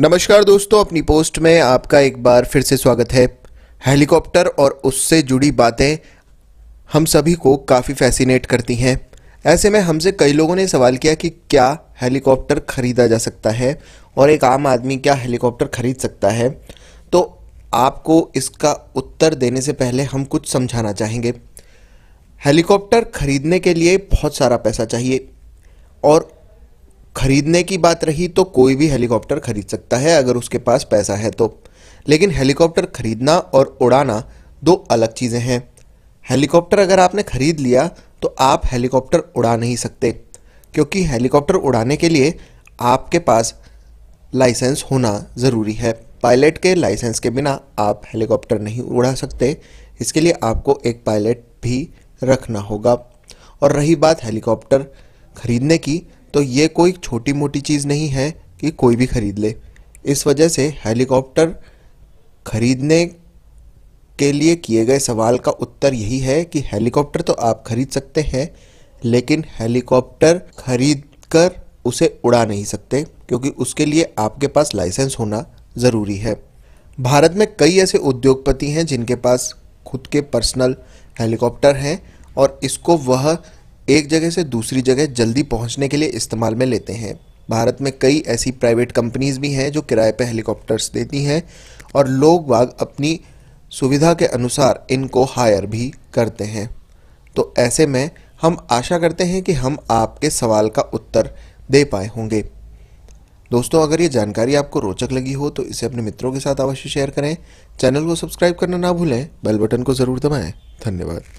नमस्कार दोस्तों अपनी पोस्ट में आपका एक बार फिर से स्वागत है हेलीकॉप्टर और उससे जुड़ी बातें हम सभी को काफ़ी फैसिनेट करती हैं ऐसे में हमसे कई लोगों ने सवाल किया कि क्या हेलीकॉप्टर ख़रीदा जा सकता है और एक आम आदमी क्या हेलीकॉप्टर ख़रीद सकता है तो आपको इसका उत्तर देने से पहले हम कुछ समझाना चाहेंगे हेलीकॉप्टर ख़रीदने के लिए बहुत सारा पैसा चाहिए और खरीदने की बात रही तो कोई भी हेलीकॉप्टर खरीद सकता है अगर उसके पास पैसा है तो लेकिन हेलीकॉप्टर खरीदना और उड़ाना दो अलग चीज़ें हैं हेलीकॉप्टर अगर आपने खरीद लिया तो आप हेलीकॉप्टर उड़ा नहीं सकते क्योंकि हेलीकॉप्टर उड़ाने के लिए आपके पास लाइसेंस होना ज़रूरी है पायलट के लाइसेंस के बिना आप हेलीकॉप्टर नहीं उड़ा सकते इसके लिए आपको एक पायलट भी रखना होगा और रही बात हेलीकॉप्टर खरीदने की तो ये कोई छोटी मोटी चीज़ नहीं है कि कोई भी खरीद ले इस वजह से हेलीकॉप्टर खरीदने के लिए किए गए सवाल का उत्तर यही है कि हेलीकॉप्टर तो आप खरीद सकते हैं लेकिन हेलीकॉप्टर खरीद कर उसे उड़ा नहीं सकते क्योंकि उसके लिए आपके पास लाइसेंस होना ज़रूरी है भारत में कई ऐसे उद्योगपति हैं जिनके पास खुद के पर्सनल हेलीकॉप्टर हैं और इसको वह एक जगह से दूसरी जगह जल्दी पहुंचने के लिए इस्तेमाल में लेते हैं भारत में कई ऐसी प्राइवेट कंपनीज भी हैं जो किराए पर हेलीकॉप्टर्स देती हैं और लोग बाग अपनी सुविधा के अनुसार इनको हायर भी करते हैं तो ऐसे में हम आशा करते हैं कि हम आपके सवाल का उत्तर दे पाए होंगे दोस्तों अगर ये जानकारी आपको रोचक लगी हो तो इसे अपने मित्रों के साथ अवश्य शेयर करें चैनल को सब्सक्राइब करना ना भूलें बेल बटन को ज़रूर दबाएं धन्यवाद